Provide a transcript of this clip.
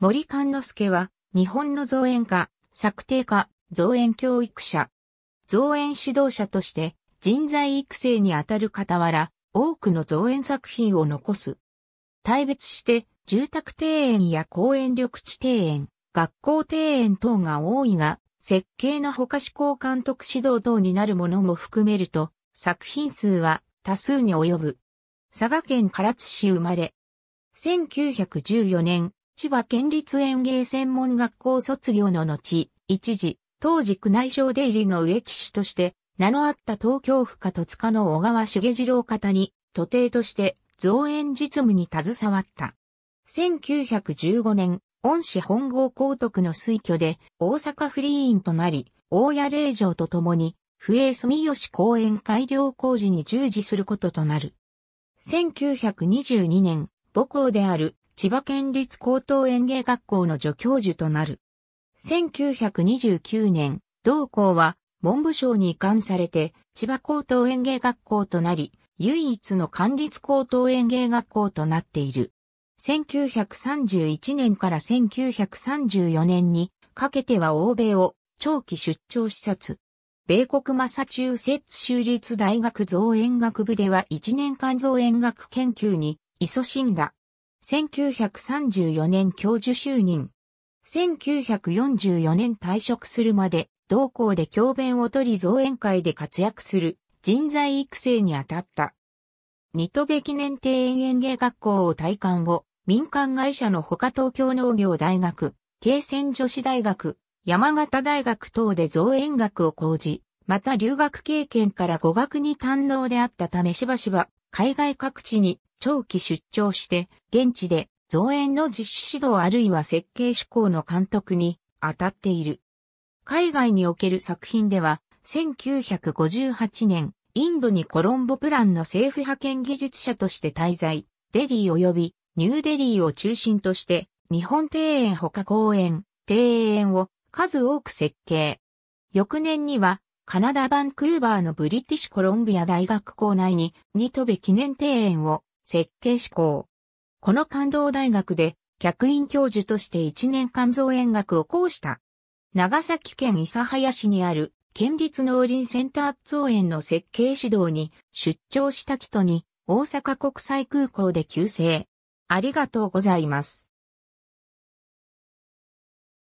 森勘之助は、日本の造園家、策定家、造園教育者、造園指導者として人材育成にあたる傍ら、多くの造園作品を残す。大別して住宅庭園や公園緑地庭園、学校庭園等が多いが、設計のほか向監督指導等になるものも含めると、作品数は多数に及ぶ。佐賀県唐津市生まれ。1914年、千葉県立園芸専門学校卒業の後、一時、当時宮内省出入りの植木種として、名のあった東京府下戸塚の小川茂次郎方に、徒弟として造園実務に携わった。1915年、恩師本郷公徳の推挙で大阪フリー委員となり、大谷霊場と共に、府営住吉公園改良工事に従事することとなる。1922年、母校である千葉県立高等園芸学校の助教授となる。1929年、同校は文部省に移管されて千葉高等園芸学校となり、唯一の管立高等園芸学校となっている。1931年から1934年にかけては欧米を長期出張視察。米国マサチューセッツ州立大学造園学部では1年間造園学研究に勤しんだ。1934年教授就任。1944年退職するまで、同校で教鞭を取り造園会で活躍する人材育成に当たった。二戸部記念庭園園芸学校を退官後、民間会社の他東京農業大学、京泉女子大学、山形大学等で造園学を講じ、また留学経験から語学に堪能であったためしばしば海外各地に長期出張して、現地で造園の実施指導あるいは設計志向の監督に当たっている。海外における作品では、1958年、インドにコロンボプランの政府派遣技術者として滞在、デリー及びニューデリーを中心として、日本庭園他公園、庭園を数多く設計。翌年には、カナダ・バンクーバーのブリティッシュコロンビア大学校内に、ニトベ記念庭園を設計志向。この感動大学で客員教授として1年間造園学を講した。長崎県諫早市にある県立農林センター造園の設計指導に出張した人に大阪国際空港で急世。ありがとうございます。